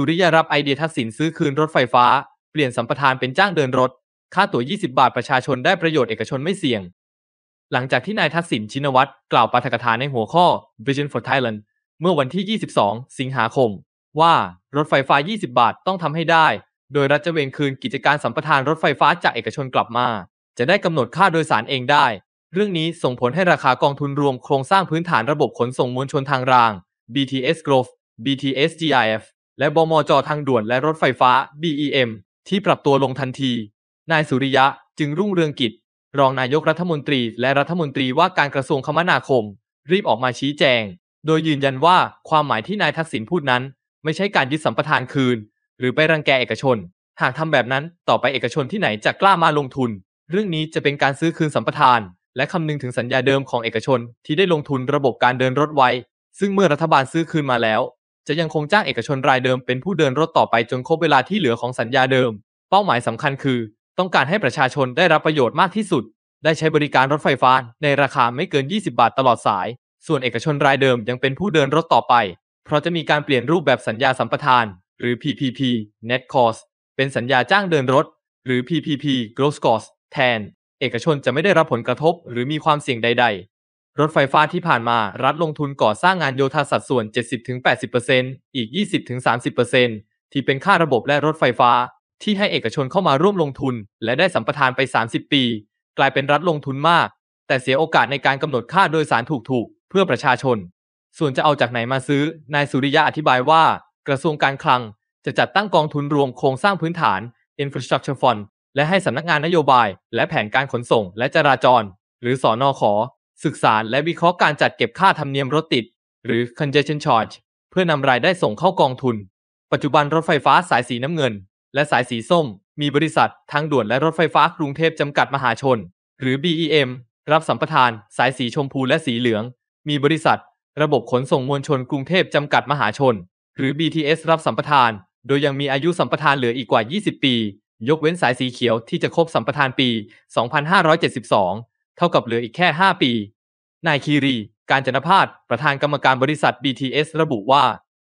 สุริยารับไอเดียทักษิณซื้อคืนรถไฟฟ้าเปลี่ยนสัมปทานเป็นจ้างเดินรถ ค่าตั๋ว 20 บาทประชาชนได้ประโยชน์เอกชนไม่เสี่ยง หลังจากที่นายทักษิณชินวัตร กล่าวปาฐกถาในหัวข้อ Vision for Thailand เมื่อวันที่ 22 สิงหาคม ว่ารถไฟฟ้า 20 บาทต้องทำให้ได้ โดยรัฐจะเวนคืนกิจการสัมปทานรถไฟฟ้าจากเอกชนกลับมา จะได้กำหนดค่าโดยสารเองได้ เรื่องนี้ส่งผลให้ราคากองทุนรวมโครงสร้างพื้นฐานระบบขนส่งมวลชนทางราง BTS Growth BTS GIF และบมจ ทางด่วนและรถไฟฟ้า BEM ที่ปรับตัวลงทันที นาย สุริยะจึงรุ่งเรืองกิจ รองนายกรัฐมนตรี และรัฐมนตรีว่าการกระทรวง คมนาคม รีบออกมาชี้แจง โดยยืน ยันว่าความหมายที่นายทักษิณพูดนั้น ไม่ใช่การยึดสัมปทานคืนหรือไปรังแกเอกชน หากทำแบบนั้นต่อไปเอกชนที่ไหนจะกล้ามาลงทุน เรื่องนี้จะเป็นการซื้อคืนสัมปทาน และคำนึงถึงสัญญาเดิมของเอกชน ที่ได้ลงทุนระบบการเดินรถไว้ซึ่งเมื่อรัฐบาลซื้อคืนมาแล้วจะยังคงจ้างเอกชนรายเดิมเป็นผู้เดินรถต่อไป จนครบเวลาที่เหลือของสัญญาเดิม เป้าหมายสำคัญคือ ต้องการให้ประชาชนได้รับประโยชน์มากที่สุด ได้ใช้บริการรถไฟฟ้าในราคาไม่เกิน 20 บาทตลอดสาย ส่วนเอกชนรายเดิมยังเป็นผู้เดินรถต่อไป เพราะจะมีการเปลี่ยนรูปแบบสัญญาสัมปทาน หรือ PPP Net Cost เป็นสัญญาจ้างเดินรถ หรือ PPP Gross Cost แทน เอกชนจะไม่ได้รับผลกระทบ หรือมีความเสี่ยงใด ๆรถไฟฟ้าที่ผ่านมารัฐลงทุนก่อสร้างงานโยธาสัดส่วน 70-80%อีก 20-30%ที่เป็นค่าระบบและรถไฟฟ้าที่ให้เอกชนเข้ามาร่วมลงทุน และได้สัมปทานไป 30 ปี กลายเป็นรัฐลงทุนมาก แต่เสียโอกาสในการกำหนดค่าโดยสารถูกๆ เพื่อประชาชน ส่วนจะเอาจากไหนมาซื้อ นายสุริยะอธิบายว่า กระทรวงการคลังจะจัดตั้งกองทุนรวมโครงสร้างพื้นฐาน Infrastructure Fund และให้สำนักงานนโยบายและแผนการขนส่ง และจราจร หรือสอนอขอศึกษาและวิเคราะห์การจัดเก็บค่าธรรมเนียมรถติด หรือ congestion charge เพื่อนำรายได้ส่งเข้ากองทุนปัจจุบันรถไฟฟ้าสายสีน้ำเงินและสายสีส้ม มีบริษัททางด่วนและรถไฟฟ้ากรุงเทพจำกัดมหาชน หรือ BEM รับสัมปทานสายสีชมพูและสีเหลือง มีบริษัทระบบขนส่งมวลชนกรุงเทพจำกัดมหาชน หรือ BTS รับสัมปทาน โดยยังมีอายุสัมปทานเหลืออีกกว่า 20 ปี ยกเว้นสายสีเขียว ที่จะครบสัมปทานปี 2572เท่ากับเหลืออีกแค่ 5 ปี นายคีรี การจนพาสประธานกรรมการบริษัท BTS ระบุว่า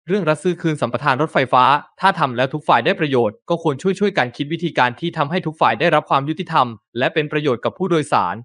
เรื่องรับซื้อคืนสัมปทานรถไฟฟ้า ถ้าทำแล้วทุกฝ่ายได้ประโยชน์ ก็ควรช่วยช่วยกันคิดวิธีการที่ทำให้ทุกฝ่ายได้รับความยุติธรรมและเป็นประโยชน์กับผู้โดยสาร